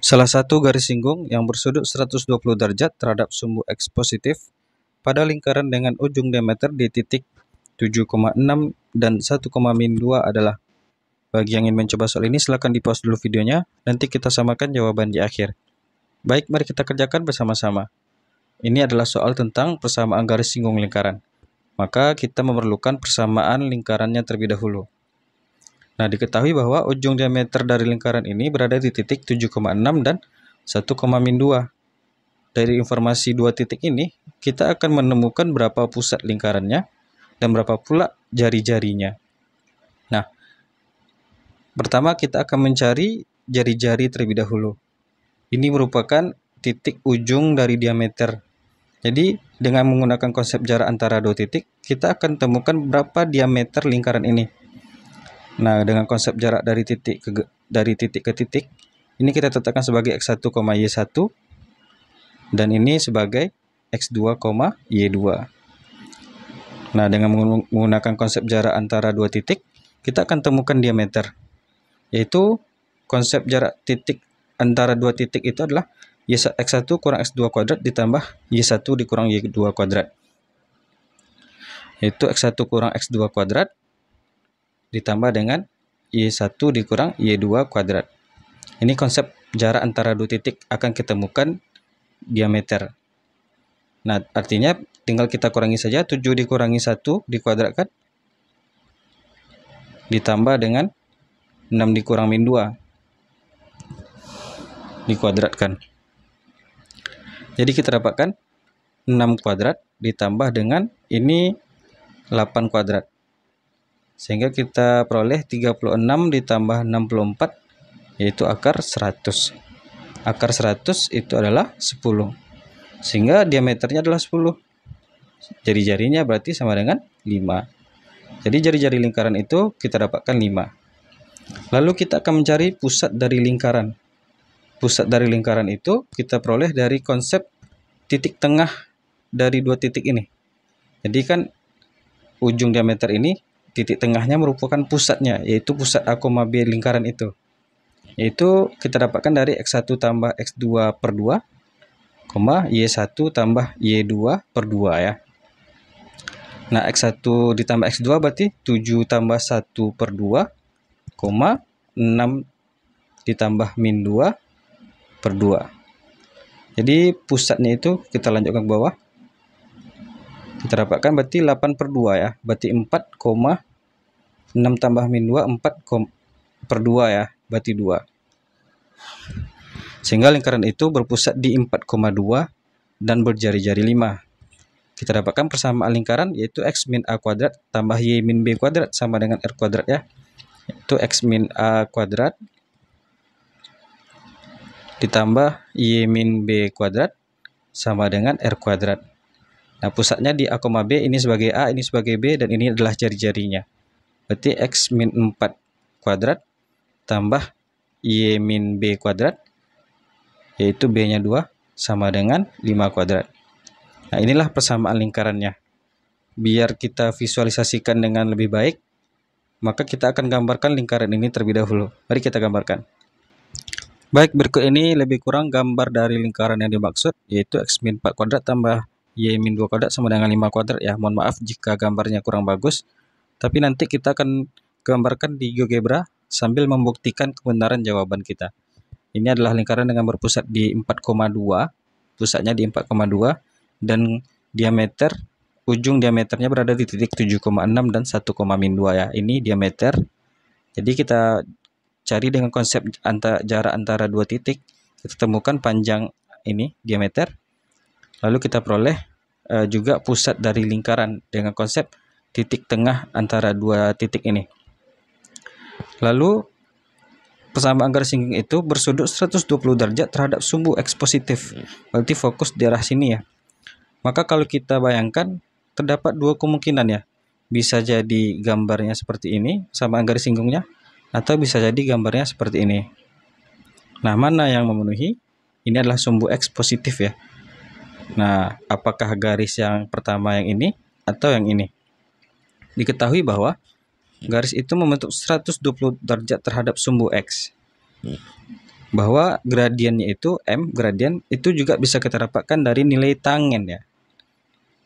Salah satu garis singgung yang bersudut 120 derajat terhadap sumbu X positif pada lingkaran dengan ujung diameter di titik 7,6 dan 1,2 adalah bagi yang ingin mencoba soal ini silahkan di pause dulu videonya nanti kita samakan jawaban di akhir baik mari kita kerjakan bersama-sama ini adalah soal tentang persamaan garis singgung lingkaran maka kita memerlukan persamaan lingkarannya terlebih dahulu Nah, diketahui bahwa ujung diameter dari lingkaran ini berada di titik 7,6 dan 1,2. Dari informasi dua titik ini, kita akan menemukan berapa pusat lingkarannya dan berapa pula jari-jarinya. Nah, pertama kita akan mencari jari-jari terlebih dahulu. Ini merupakan titik ujung dari diameter. Jadi, dengan menggunakan konsep jarak antara dua titik, kita akan temukan berapa diameter lingkaran ini. Nah, dengan konsep jarak dari titik ke dari titik ke titik, ini kita tetapkan sebagai x1, y1 dan ini sebagai x2, y2. Nah, dengan menggunakan konsep jarak antara dua titik, kita akan temukan diameter yaitu konsep jarak titik antara dua titik itu adalah x1 kurang x2 kuadrat ditambah y1 dikurang y2 kuadrat yaitu x1 kurang x2 kuadrat ditambah dengan Y1 dikurang Y2 kuadrat. Ini konsep jarak antara dua titik akan kita temukan diameter. Nah, artinya tinggal kita kurangi saja 7 dikurangi 1 dikuadratkan ditambah dengan 6 dikurang min 2 dikuadratkan. Jadi kita dapatkan 6 kuadrat ditambah dengan ini 8 kuadrat sehingga kita peroleh 36 ditambah 64 yaitu akar 100 akar 100 itu adalah 10 sehingga diameternya adalah 10 jari-jarinya berarti sama dengan 5 jadi jari-jari lingkaran itu kita dapatkan 5 lalu kita akan mencari pusat dari lingkaran pusat dari lingkaran itu kita peroleh dari konsep titik tengah dari dua titik ini jadi kan ujung diameter ini titik tengahnya merupakan pusatnya yaitu pusat A, B lingkaran itu yaitu kita dapatkan dari X1 tambah X2 per 2 koma Y1 tambah Y2 per 2 ya Nah X1 ditambah X2 berarti 7 tambah 1 per 2 koma 6 ditambah min 2 per 2 jadi pusatnya itu kita lanjutkan ke bawah kita dapatkan berarti 8 per 2 ya berarti koma 6 tambah min 2 4 per 2 ya berarti 2 sehingga lingkaran itu berpusat di 4,2 dan berjari-jari 5 kita dapatkan persamaan lingkaran yaitu x min a kuadrat tambah y min b kuadrat sama dengan r kuadrat ya itu x min a kuadrat ditambah y min b kuadrat sama dengan r kuadrat. Nah, pusatnya di a, b, ini sebagai a, ini sebagai b, dan ini adalah jari-jarinya. Berarti X min 4 kuadrat tambah Y min B kuadrat, yaitu B-nya 2 sama dengan 5 kuadrat. Nah, inilah persamaan lingkarannya. Biar kita visualisasikan dengan lebih baik, maka kita akan gambarkan lingkaran ini terlebih dahulu. Mari kita gambarkan. Baik, berikut ini lebih kurang gambar dari lingkaran yang dimaksud, yaitu X min 4 kuadrat tambah Y min 2 kuadrat sama dengan 5 kuadrat ya. Mohon maaf jika gambarnya kurang bagus. Tapi nanti kita akan gambarkan di GeoGebra sambil membuktikan kebenaran jawaban kita. Ini adalah lingkaran dengan berpusat di 4,2, pusatnya di 4,2 dan diameter ujung diameternya berada di titik 7,6 dan 1,2 ya. Ini diameter. Jadi kita cari dengan konsep antara jarak antara dua titik, kita temukan panjang ini diameter. Lalu kita peroleh uh, juga pusat dari lingkaran dengan konsep titik tengah antara dua titik ini. Lalu persamaan garis singgung itu bersudut 120 derajat terhadap sumbu X positif. Berarti fokus di arah sini ya. Maka kalau kita bayangkan terdapat dua kemungkinan ya. Bisa jadi gambarnya seperti ini, sama garis singgungnya, atau bisa jadi gambarnya seperti ini. Nah, mana yang memenuhi? Ini adalah sumbu X positif ya. Nah, apakah garis yang pertama yang ini atau yang ini? diketahui bahwa garis itu membentuk 120 derajat terhadap sumbu X. Bahwa gradiennya itu M gradien itu juga bisa kita dapatkan dari nilai tangen ya.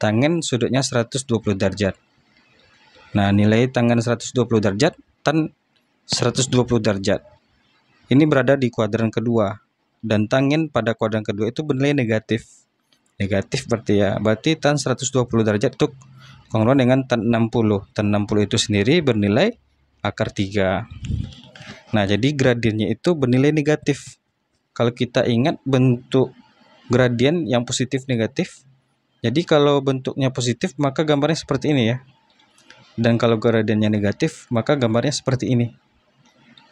Tangen sudutnya 120 derajat. Nah, nilai tangen 120 derajat tan 120 derajat. Ini berada di kuadran kedua dan tangen pada kuadran kedua itu bernilai negatif. Negatif berarti ya, berarti tan 120 derajat itu kongruan dengan tan 60 tan 60 itu sendiri bernilai akar 3 nah jadi gradiennya itu bernilai negatif kalau kita ingat bentuk gradien yang positif negatif jadi kalau bentuknya positif maka gambarnya seperti ini ya dan kalau gradiennya negatif maka gambarnya seperti ini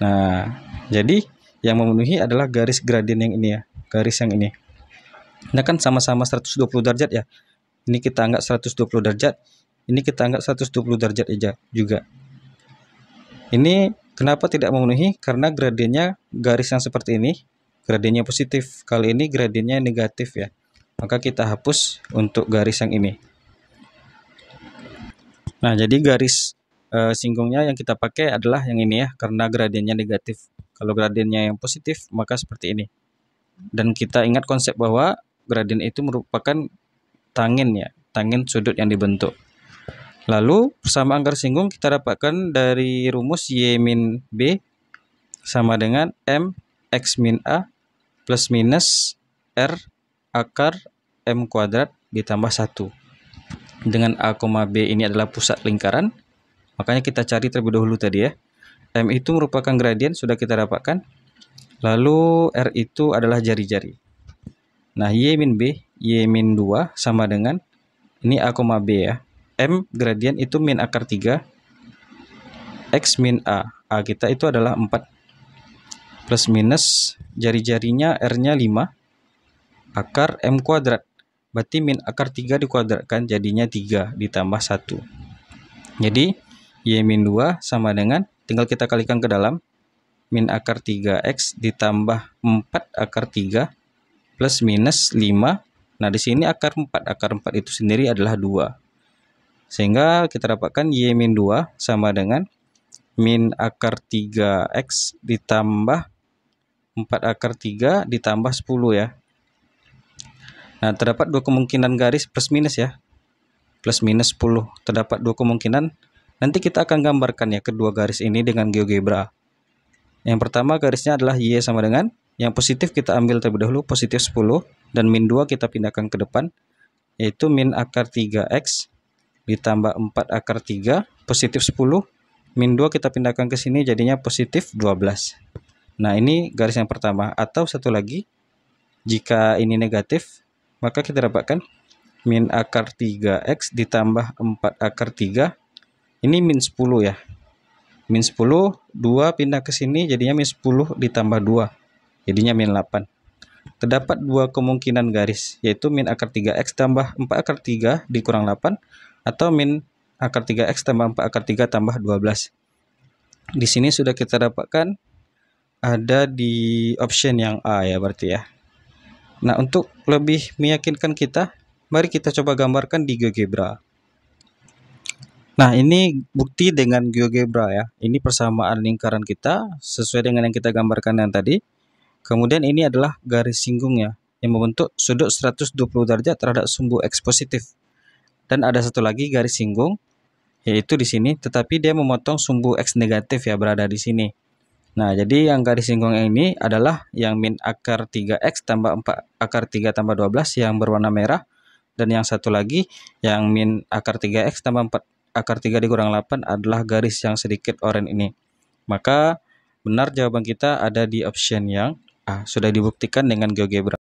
nah jadi yang memenuhi adalah garis gradien yang ini ya garis yang ini ini nah, kan sama-sama 120 derajat ya ini kita anggap 120 derajat ini kita anggap 120 derajat aja juga ini kenapa tidak memenuhi karena gradiennya garis yang seperti ini gradiennya positif kali ini gradiennya negatif ya maka kita hapus untuk garis yang ini nah jadi garis e, singgungnya yang kita pakai adalah yang ini ya karena gradiennya negatif kalau gradiennya yang positif maka seperti ini dan kita ingat konsep bahwa gradien itu merupakan tangen ya, tangen sudut yang dibentuk. Lalu persamaan garis singgung kita dapatkan dari rumus Y min B sama dengan M X min A plus minus R akar M kuadrat ditambah 1. Dengan A, B ini adalah pusat lingkaran, makanya kita cari terlebih dahulu tadi ya. M itu merupakan gradien sudah kita dapatkan. Lalu R itu adalah jari-jari. Nah, Y min B, Y min 2 sama dengan, ini A, B ya M gradien itu min akar 3 X min A A kita itu adalah 4 plus minus jari-jarinya R-nya 5 akar M kuadrat berarti min akar 3 dikuadratkan jadinya 3 ditambah 1 jadi Y min 2 sama dengan tinggal kita kalikan ke dalam min akar 3X ditambah 4 akar 3 plus minus 5 nah di sini akar 4 akar 4 itu sendiri adalah 2 sehingga kita dapatkan Y min 2 sama dengan min akar 3X ditambah 4 akar 3 ditambah 10 ya. Nah, terdapat dua kemungkinan garis plus minus ya. Plus minus 10. Terdapat dua kemungkinan. Nanti kita akan gambarkan ya kedua garis ini dengan GeoGebra. Yang pertama garisnya adalah Y sama dengan yang positif kita ambil terlebih dahulu positif 10 dan min 2 kita pindahkan ke depan yaitu min akar 3x ditambah 4 akar 3, positif 10, min 2 kita pindahkan ke sini jadinya positif 12. Nah ini garis yang pertama, atau satu lagi, jika ini negatif, maka kita dapatkan min akar 3x ditambah 4 akar 3, ini min 10 ya. Min 10, 2 pindah ke sini jadinya min 10 ditambah 2, jadinya min 8 terdapat dua kemungkinan garis, yaitu min akar 3x tambah 4 akar 3 dikurang 8 atau min akar 3x tambah 4 akar 3 tambah 12. Di sini sudah kita dapatkan ada di option yang A ya berarti ya. Nah untuk lebih meyakinkan kita, mari kita coba gambarkan di GeoGebra. Nah ini bukti dengan GeoGebra ya. Ini persamaan lingkaran kita sesuai dengan yang kita gambarkan yang tadi. Kemudian ini adalah garis singgungnya yang membentuk sudut 120 derajat terhadap sumbu X positif. Dan ada satu lagi garis singgung, yaitu di sini, tetapi dia memotong sumbu X negatif ya berada di sini. Nah, jadi yang garis singgung ini adalah yang min akar 3X tambah 4 akar 3 tambah 12 yang berwarna merah. Dan yang satu lagi yang min akar 3X tambah 4 akar 3 dikurang 8 adalah garis yang sedikit oranye ini. Maka benar jawaban kita ada di option yang ah, Sudah dibuktikan dengan GeoGebra.